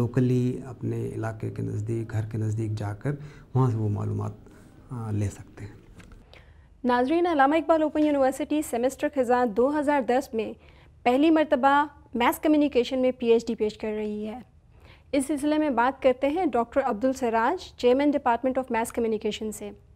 locally अपने इलाके के नज़दीक घर के नज़दीक जाकर वहाँ से वो मालूम ले सकते हैं नाजरीन Allama Iqbal open university semester खजा 2010 में पहली मरतबा मैथ्स कम्युनिकेशन में पीएचडी पेश कर रही है इस सिलसिले में बात करते हैं doctor Abdul Siraj chairman department of mass communication से